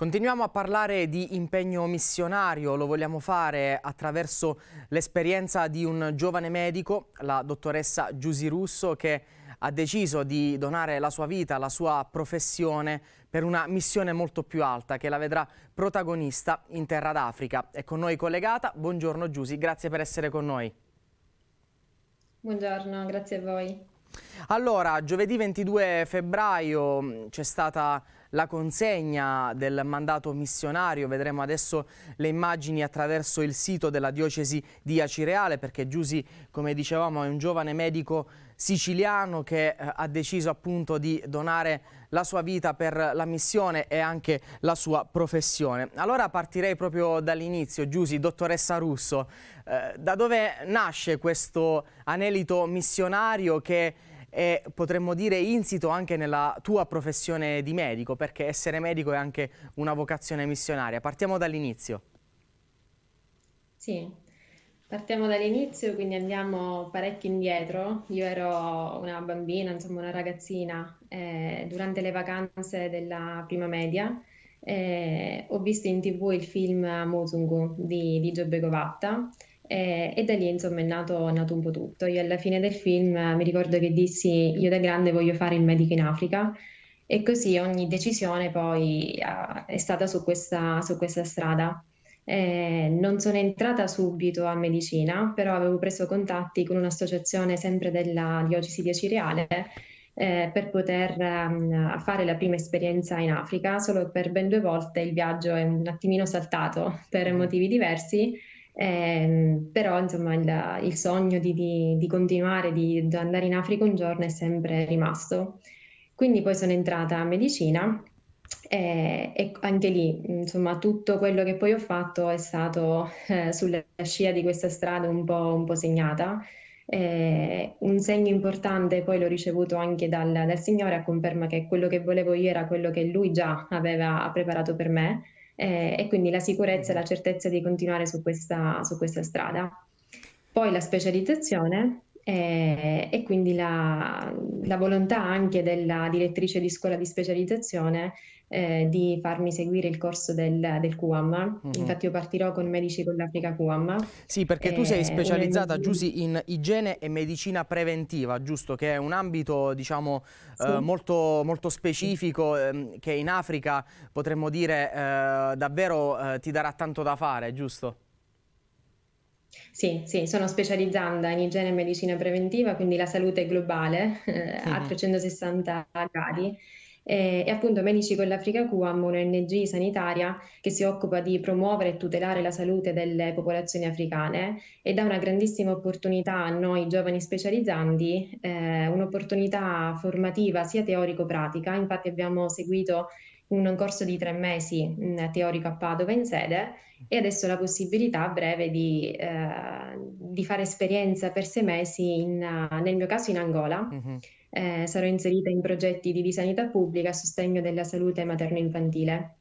Continuiamo a parlare di impegno missionario, lo vogliamo fare attraverso l'esperienza di un giovane medico, la dottoressa Giusi Russo, che ha deciso di donare la sua vita, la sua professione per una missione molto più alta che la vedrà protagonista in terra d'Africa. È con noi collegata, buongiorno Giusi, grazie per essere con noi. Buongiorno, grazie a voi. Allora, giovedì 22 febbraio c'è stata la consegna del mandato missionario. Vedremo adesso le immagini attraverso il sito della diocesi di Acireale perché Giusi, come dicevamo, è un giovane medico siciliano che eh, ha deciso appunto di donare la sua vita per la missione e anche la sua professione. Allora partirei proprio dall'inizio, Giusi, dottoressa Russo, eh, da dove nasce questo anelito missionario che e potremmo dire insito anche nella tua professione di medico, perché essere medico è anche una vocazione missionaria. Partiamo dall'inizio. Sì, partiamo dall'inizio, quindi andiamo parecchio indietro. Io ero una bambina, insomma una ragazzina, eh, durante le vacanze della prima media. Eh, ho visto in tv il film Mosungu di, di Giobbe e, eh, e, da lì insomma è nato, nato, un po' tutto. Io alla fine del film eh, mi ricordo che dissi io da grande voglio fare il medico in Africa e così ogni decisione poi uh, è stata su questa, su questa strada. Eh, non sono entrata subito a medicina, però avevo preso contatti con un'associazione sempre della diocesi di Acireale eh, per poter um, fare la prima esperienza in Africa, solo per ben due volte il viaggio è un attimino saltato per mm. motivi diversi eh, però insomma il, il sogno di, di, di, continuare, di andare in Africa un giorno è sempre rimasto. Quindi poi sono entrata a medicina eh, e anche lì insomma tutto quello che poi ho fatto è stato eh, sulla scia di questa strada un po', un po segnata. Eh, un segno importante poi l'ho ricevuto anche dal, dal Signore a conferma che quello che volevo io era quello che Lui già aveva preparato per me eh, e quindi la sicurezza e la mm. certezza di continuare su questa, su questa strada. Poi la specializzazione eh, e quindi la, la, volontà anche della direttrice di scuola di specializzazione eh, di farmi seguire il corso del, del QAM. Mm-hmm. Infatti io partirò con Medici con l'Africa QAM. Sì, perché tu sei eh, specializzata, in... Giussi, in igiene e medicina preventiva, giusto? Che è un ambito, diciamo, eh, sì. eh, molto, molto, specifico eh, che in Africa, potremmo dire, eh, davvero ti darà tanto da fare, giusto? Sì, sì, sono specializzata in igiene e medicina preventiva, quindi la salute globale eh, sì. a 360 mm-hmm. gradi. E, e appunto Medici con l'Africa QAM, un'ONG sanitaria che si occupa di promuovere e tutelare la salute delle popolazioni africane e dà una grandissima opportunità a noi giovani specializzandi, eh, un'opportunità formativa sia teorico-pratica, infatti abbiamo seguito un corso di tre mesi mm, teorico a Padova in sede e adesso la possibilità a breve di, eh, di fare esperienza per sei mesi, in, eh, nel mio caso in Angola. Mm-hmm. Eh, sarò inserita in progetti di sanità pubblica a sostegno della salute materno-infantile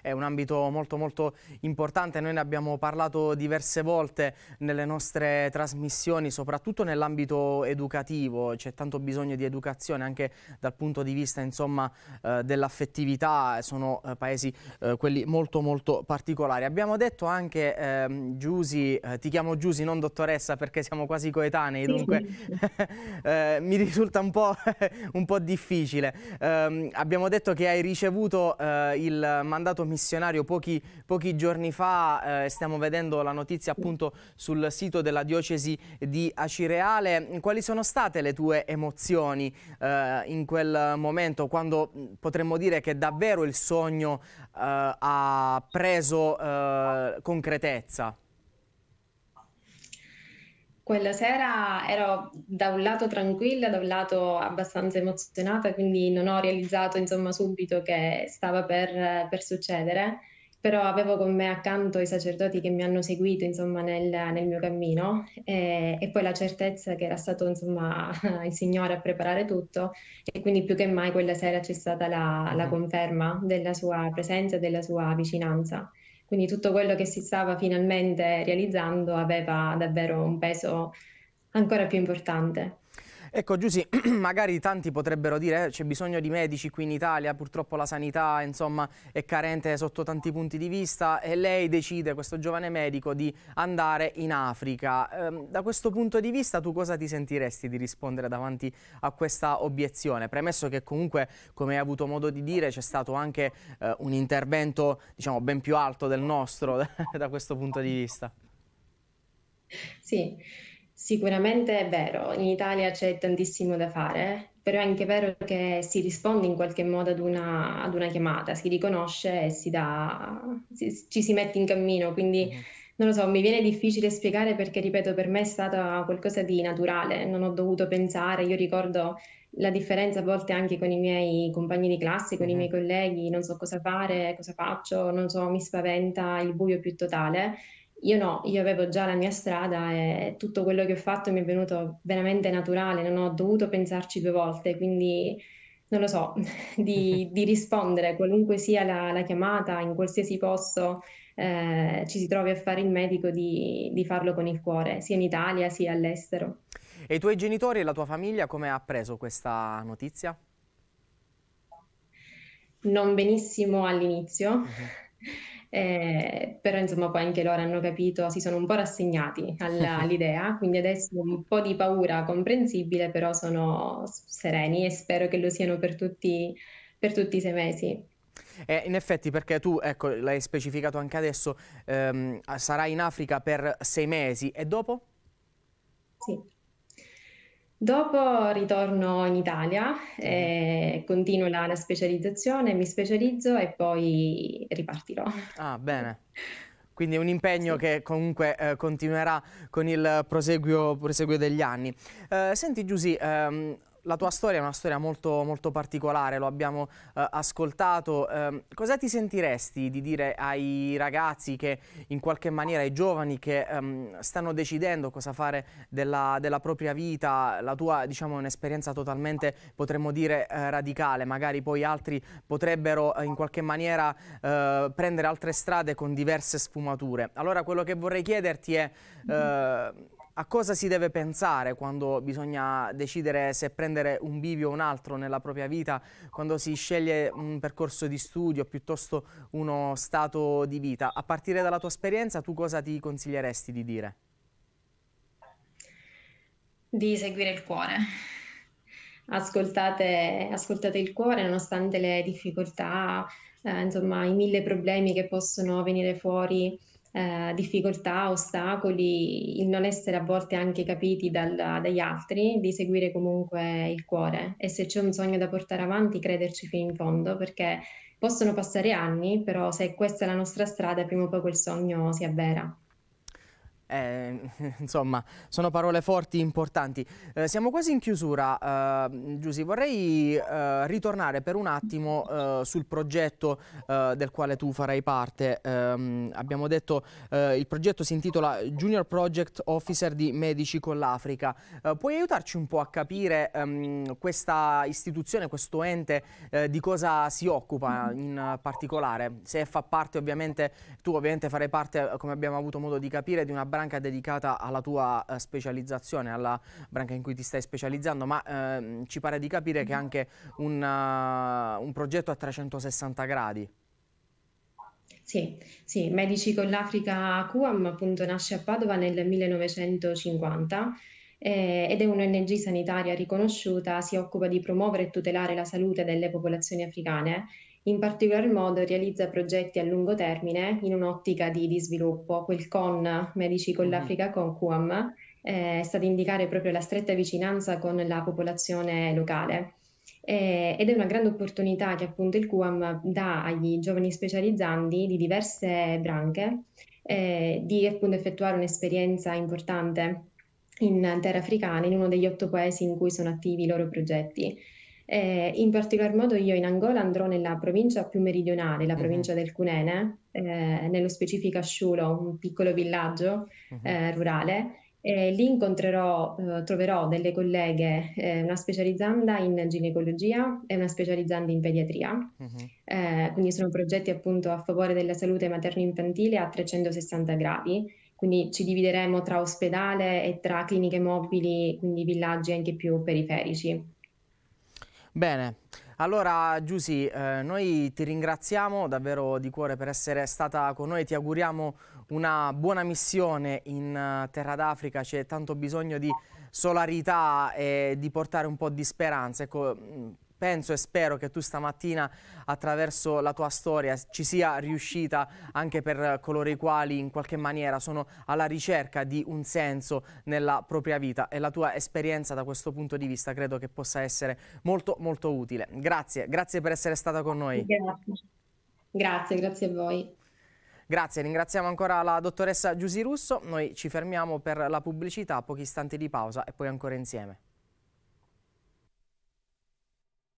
è un ambito molto molto importante, noi ne abbiamo parlato diverse volte nelle nostre trasmissioni, soprattutto nell'ambito educativo, c'è tanto bisogno di educazione anche dal punto di vista insomma, eh, dell'affettività, sono eh, paesi eh, quelli molto molto particolari. Abbiamo detto anche ehm, Giusi, eh, ti chiamo Giusi, non dottoressa perché siamo quasi coetanei, dunque eh, mi risulta un po', un po difficile. Ehm, abbiamo detto che hai ricevuto eh, il mandato missionario pochi, pochi giorni fa, eh, stiamo vedendo la notizia appunto sul sito della diocesi di Acireale, quali sono state le tue emozioni eh, in quel momento quando potremmo dire che davvero il sogno eh, ha preso eh, concretezza? Quella sera ero da un lato tranquilla, da un lato abbastanza emozionata, quindi non ho realizzato insomma, subito che stava per, per, succedere, però avevo con me accanto i sacerdoti che mi hanno seguito insomma, nel, nel, mio cammino e, e, poi la certezza che era stato insomma, il Signore a preparare tutto e quindi più che mai quella sera c'è stata la, la mm-hmm. conferma della sua presenza e della sua vicinanza. Quindi tutto quello che si stava finalmente realizzando aveva davvero un peso ancora più importante. Ecco Giussi, magari tanti potrebbero dire eh, c'è bisogno di medici qui in Italia, purtroppo la sanità insomma, è carente sotto tanti punti di vista e lei decide, questo giovane medico, di andare in Africa. Eh, da questo punto di vista tu cosa ti sentiresti di rispondere davanti a questa obiezione? Premesso che comunque, come hai avuto modo di dire, c'è stato anche eh, un intervento diciamo, ben più alto del nostro da questo punto di vista. Sì. Sicuramente è vero, in Italia c'è tantissimo da fare, però è anche vero che si risponde in qualche modo ad una, ad una chiamata, si riconosce e si dà, si, ci si mette in cammino, quindi mm. non lo so, mi viene difficile spiegare perché, ripeto, per me è stata qualcosa di naturale, non ho dovuto pensare, io ricordo la differenza a volte anche con i miei compagni di classe, con mm. i miei mm-hmm. colleghi, non so cosa fare, cosa faccio, non so, mi spaventa il buio più totale io no, io avevo già la mia strada e tutto quello che ho fatto mi è venuto veramente naturale, non ho dovuto pensarci due volte, quindi non lo so, di, di rispondere qualunque sia la, la, chiamata, in qualsiasi posto eh, ci si trovi a fare il medico, di, di farlo con il cuore, sia in Italia sia all'estero. E i tuoi genitori e la tua famiglia come ha preso questa notizia? Non benissimo all'inizio. Mhm. Uh -huh eh, però insomma poi anche loro hanno capito, si sono un po' rassegnati alla, all'idea, quindi adesso un po' di paura comprensibile, però sono sereni e spero che lo siano per tutti, per tutti i sei mesi. Eh, in effetti perché tu, ecco, l'hai specificato anche adesso, ehm, sarai in Africa per sei mesi e dopo? Sì. Dopo ritorno in Italia, eh, continuo la, la specializzazione, mi specializzo e poi ripartirò. Ah, bene. Quindi è un impegno sì. che comunque eh, continuerà con il proseguo, proseguio degli anni. Eh, senti Giusy, ehm, la tua storia è una storia molto, molto particolare, lo abbiamo eh, ascoltato. Eh, cosa ti sentiresti di dire ai ragazzi che in qualche maniera, ai giovani che ehm, stanno decidendo cosa fare della, della, propria vita? La tua diciamo, è un'esperienza totalmente, potremmo dire, eh, radicale, magari poi altri potrebbero eh, in qualche maniera eh, prendere altre strade con diverse sfumature. Allora quello che vorrei chiederti è... Eh, a cosa si deve pensare quando bisogna decidere se prendere un bivio o un altro nella propria vita, quando si sceglie un percorso di studio piuttosto uno stato di vita? A partire dalla tua esperienza, tu cosa ti consiglieresti di dire? Di seguire il cuore. Ascoltate, ascoltate il cuore nonostante le difficoltà, eh, insomma i mille problemi che possono venire fuori eh, difficoltà, ostacoli, il non essere a volte anche capiti dal, dagli altri, di seguire comunque il cuore e se c'è un sogno da portare avanti crederci fino in fondo perché possono passare anni, però se questa è la nostra strada prima o poi quel sogno si avvera. Eh, insomma, sono parole forti, importanti. Eh, siamo quasi in chiusura, eh, Giussi. Vorrei eh, ritornare per un attimo eh, sul progetto eh, del quale tu farai parte. Ehm, abbiamo detto che il progetto si intitola Junior Project Officer di Medici con l'Africa. puoi aiutarci un po' a capire ehm, questa istituzione, questo ente, di cosa si occupa in particolare? Se fa parte, ovviamente, tu ovviamente farai parte, come abbiamo avuto modo di capire, di una brava branca dedicata alla tua eh, specializzazione, alla branca in cui ti stai specializzando, ma ehm, ci pare di capire che è mm-hmm. anche un, uh, un progetto a 360 gradi. Sì, sì, Medici con l'Africa AQAM appunto nasce a Padova nel 1950 eh, ed è un'ONG sanitaria riconosciuta, si occupa di promuovere e tutelare la salute delle popolazioni africane in particolar modo realizza progetti a lungo termine in un'ottica di, di sviluppo, quel CON Medici con mm-hmm. l'Africa Conquam eh, è stato indicare proprio la stretta vicinanza con la popolazione locale ed è una grande opportunità che appunto il QAM dà agli giovani specializzandi di diverse branche eh, di appunto effettuare un'esperienza importante in terra africana, in uno degli otto paesi in cui sono attivi i loro progetti. Eh, in particolar modo io in Angola andrò nella provincia più meridionale, la mhm. provincia uh-huh. del Cunene, eh, nello specifico Asciulo, un piccolo villaggio uh-huh. eh, rurale. E lì incontrerò, eh, troverò delle colleghe, eh, una specializzanda in ginecologia e una specializzanda in pediatria. Uh-huh. quindi sono progetti appunto a favore della salute materno-infantile a 360 gradi. Quindi ci divideremo tra ospedale e tra cliniche mobili, quindi villaggi anche più periferici. Bene, allora Giusy, eh, noi ti ringraziamo davvero di cuore per essere stata con noi, ti auguriamo una buona missione in uh, Terra d'Africa, c'è tanto bisogno di solarità e di portare un po' di speranza. Ecco, mm, penso e spero che tu stamattina attraverso la tua storia ci sia riuscita anche per coloro i quali in qualche maniera sono alla ricerca di un senso nella propria vita e la tua esperienza da questo punto di vista credo che possa essere molto molto utile. Grazie, grazie per essere stata con noi. Grazie, grazie, a voi. Grazie, ringraziamo ancora la dottoressa Giusy Russo, noi ci fermiamo per la pubblicità, pochi istanti di pausa e poi ancora insieme.